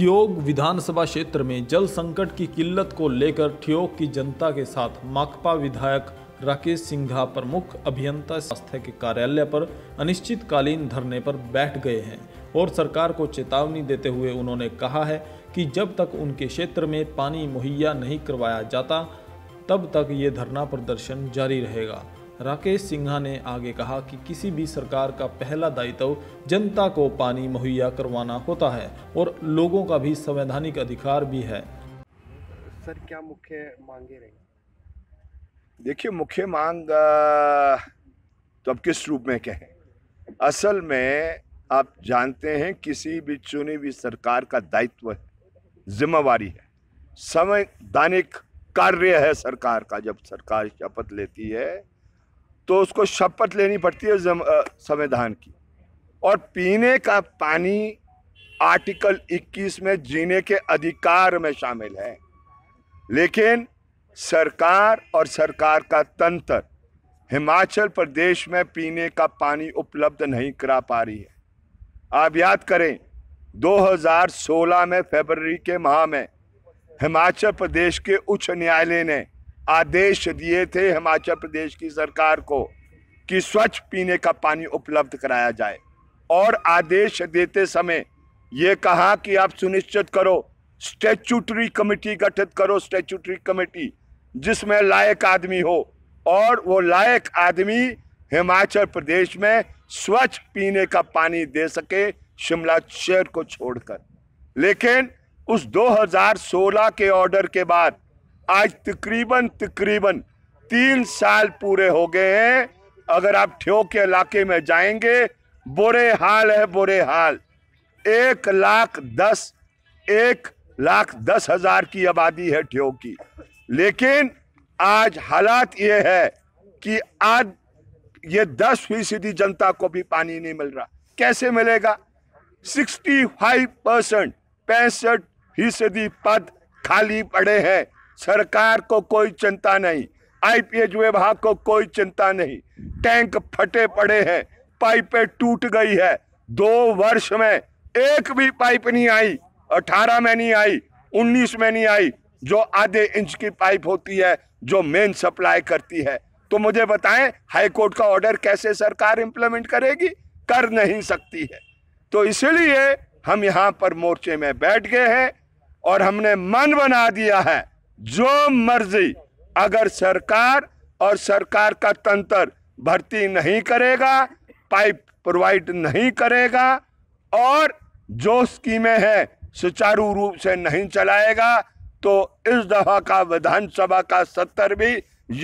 ठियोग विधानसभा क्षेत्र में जल संकट की किल्लत को लेकर ठियोग की जनता के साथ माकपा विधायक राकेश सिंघा प्रमुख अभियंता स्वास्थ्य के कार्यालय पर अनिश्चितकालीन धरने पर बैठ गए हैं और सरकार को चेतावनी देते हुए उन्होंने कहा है कि जब तक उनके क्षेत्र में पानी मुहैया नहीं करवाया जाता तब तक ये धरना प्रदर्शन जारी रहेगा राकेश सिन्हा ने आगे कहा कि किसी भी सरकार का पहला दायित्व जनता को पानी मुहैया करवाना होता है और लोगों का भी संवैधानिक अधिकार भी है सर क्या मुख्य मांगे रहे देखिए मुख्य मांग तो अब किस रूप में कहें असल में आप जानते हैं किसी भी चुनी हुई सरकार का दायित्व है जिम्मेवारी है संवैधानिक कार्य है सरकार का जब सरकार शपथ लेती है तो उसको शपथ लेनी पड़ती है संविधान की और पीने का पानी आर्टिकल 21 में जीने के अधिकार में शामिल है लेकिन सरकार और सरकार का तंत्र हिमाचल प्रदेश में पीने का पानी उपलब्ध नहीं करा पा रही है आप याद करें 2016 में फरवरी के माह में हिमाचल प्रदेश के उच्च न्यायालय ने आदेश दिए थे हिमाचल प्रदेश की सरकार को कि स्वच्छ पीने का पानी उपलब्ध कराया जाए और आदेश देते समय ये कहा कि आप सुनिश्चित करो स्टेचूटरी कमेटी गठित करो स्टैचूटरी कमेटी जिसमें लायक आदमी हो और वो लायक आदमी हिमाचल प्रदेश में स्वच्छ पीने का पानी दे सके शिमला शहर को छोड़कर लेकिन उस 2016 के ऑर्डर के बाद आज तकरीबन तकरीबन तीन साल पूरे हो गए हैं अगर आप ठ्यो के इलाके में जाएंगे बुरे हाल है बुरे हाल एक लाख दस एक लाख दस हजार की आबादी है ठ्यो की लेकिन आज हालात ये है कि आज ये दस फीसदी जनता को भी पानी नहीं मिल रहा कैसे मिलेगा सिक्सटी फाइव परसेंट पैंसठ फीसदी पद खाली पड़े हैं सरकार को कोई चिंता नहीं आईपीएच विभाग को कोई चिंता नहीं टैंक फटे पड़े हैं पाइपें टूट गई है दो वर्ष में एक भी पाइप नहीं आई अठारह में नहीं आई उन्नीस में नहीं आई जो आधे इंच की पाइप होती है जो मेन सप्लाई करती है तो मुझे बताएं हाईकोर्ट का ऑर्डर कैसे सरकार इम्प्लीमेंट करेगी कर नहीं सकती है तो इसलिए हम यहाँ पर मोर्चे में बैठ गए हैं और हमने मन बना दिया है जो मर्जी अगर सरकार और सरकार का तंत्र भर्ती नहीं करेगा पाइप प्रोवाइड नहीं करेगा और जो स्कीमें हैं सुचारू रूप से नहीं चलाएगा तो इस दफा का विधानसभा का सत्र भी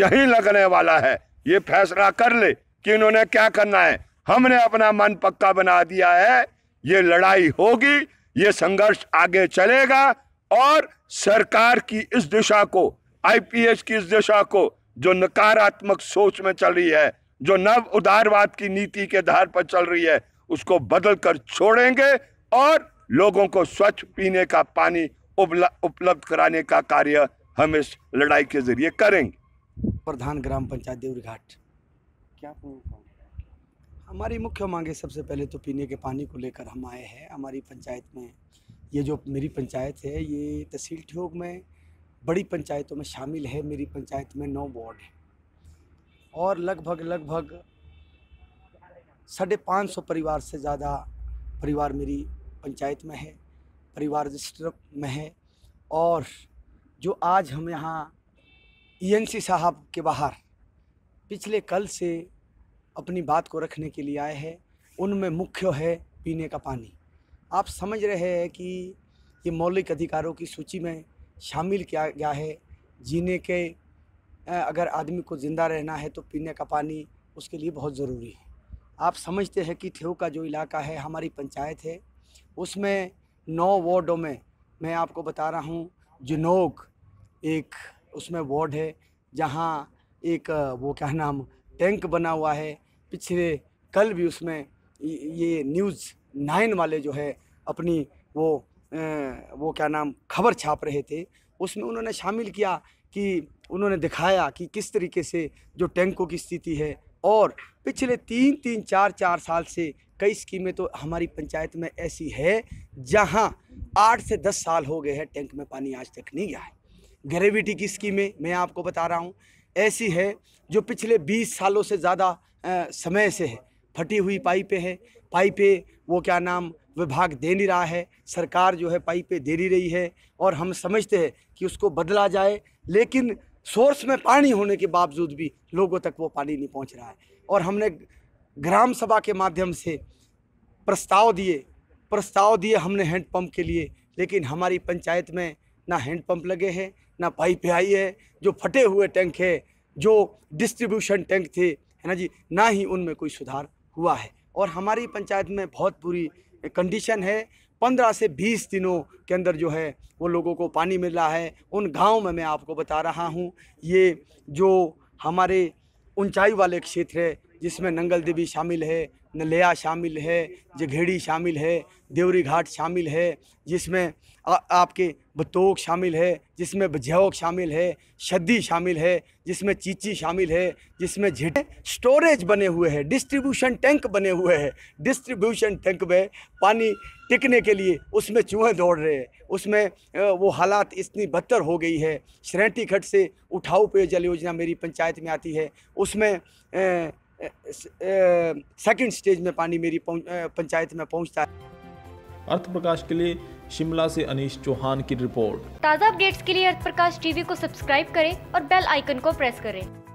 यही लगने वाला है ये फैसला कर ले कि इन्होंने क्या करना है हमने अपना मन पक्का बना दिया है ये लड़ाई होगी ये संघर्ष आगे चलेगा और सरकार की इस दिशा को आईपीएस की इस दिशा को जो नकारात्मक सोच में चल रही है जो नव उदारवाद की नीति के आधार पर चल रही है उसको बदल कर छोड़ेंगे और लोगों को स्वच्छ पीने का पानी उपलब्ध कराने का कार्य हम इस लड़ाई के जरिए करेंगे प्रधान ग्राम पंचायत देवरीघाट क्या हमारी मुख्य मांगे सबसे पहले तो पीने के पानी को लेकर हम आए हैं हमारी पंचायत में ये जो मेरी पंचायत है ये तहसील ठियोग में बड़ी पंचायतों में शामिल है मेरी पंचायत में नौ वार्ड हैं और लगभग लगभग साढ़े पाँच सौ परिवार से ज़्यादा परिवार मेरी पंचायत में है परिवार रजिस्टर में है और जो आज हम यहाँ ईएनसी e साहब के बाहर पिछले कल से अपनी बात को रखने के लिए आए हैं उनमें मुख्य है पीने का पानी आप समझ रहे हैं कि ये मौलिक अधिकारों की सूची में शामिल किया गया है जीने के अगर आदमी को ज़िंदा रहना है तो पीने का पानी उसके लिए बहुत ज़रूरी है आप समझते हैं कि थेऊ का जो इलाका है हमारी पंचायत है उसमें नौ वार्डों में मैं आपको बता रहा हूँ जुनोक एक उसमें वार्ड है जहाँ एक वो क्या नाम टैंक बना हुआ है पिछले कल भी उसमें ये न्यूज़ नाइन वाले जो है अपनी वो वो क्या नाम खबर छाप रहे थे उसमें उन्होंने शामिल किया कि उन्होंने दिखाया कि किस तरीके से जो टैंकों की स्थिति है और पिछले तीन तीन चार चार साल से कई स्कीमें तो हमारी पंचायत में ऐसी है जहां आठ से दस साल हो गए हैं टैंक में पानी आज तक नहीं गया है ग्रेविटी की स्कीमें मैं आपको बता रहा हूँ ऐसी है जो पिछले बीस सालों से ज़्यादा समय से है फटी हुई पाइपें हैं पाइपें वो क्या नाम विभाग दे नहीं रहा है सरकार जो है पाइपें दे नहीं रही है और हम समझते हैं कि उसको बदला जाए लेकिन सोर्स में पानी होने के बावजूद भी लोगों तक वो पानी नहीं पहुंच रहा है और हमने ग्राम सभा के माध्यम से प्रस्ताव दिए प्रस्ताव दिए हमने हैंडपम्प के लिए लेकिन हमारी पंचायत में ना हैंडपम्प लगे हैं ना पाइप आई है जो फटे हुए टैंक है जो डिस्ट्रीब्यूशन टैंक थे है ना जी ना ही उनमें कोई सुधार हुआ है और हमारी पंचायत में बहुत बुरी कंडीशन है पंद्रह से बीस दिनों के अंदर जो है वो लोगों को पानी मिल रहा है उन गाँव में मैं आपको बता रहा हूँ ये जो हमारे ऊंचाई वाले क्षेत्र है जिसमें नंगल देवी शामिल है नलिया शामिल है जघेड़ी शामिल है देवरी घाट शामिल है जिसमें आपके बतोक शामिल है जिसमें बझौक शामिल है शद्दी शामिल है जिसमें चीची शामिल है जिसमें झिटे स्टोरेज बने हुए हैं डिस्ट्रीब्यूशन टैंक बने हुए हैं डिस्ट्रीब्यूशन टैंक में पानी टिकने के लिए उसमें चूहे दौड़ रहे हैं उसमें वो हालात इतनी बदतर हो गई है श्रेणी घट से उठाऊ पेयजल योजना मेरी पंचायत में आती है उसमें सेकंड स्टेज में पानी मेरी पंचायत में पहुंचता है अर्थ प्रकाश के लिए शिमला से अनिश चौहान की रिपोर्ट ताज़ा अपडेट्स के लिए अर्थ प्रकाश टीवी को सब्सक्राइब करें और बेल आइकन को प्रेस करें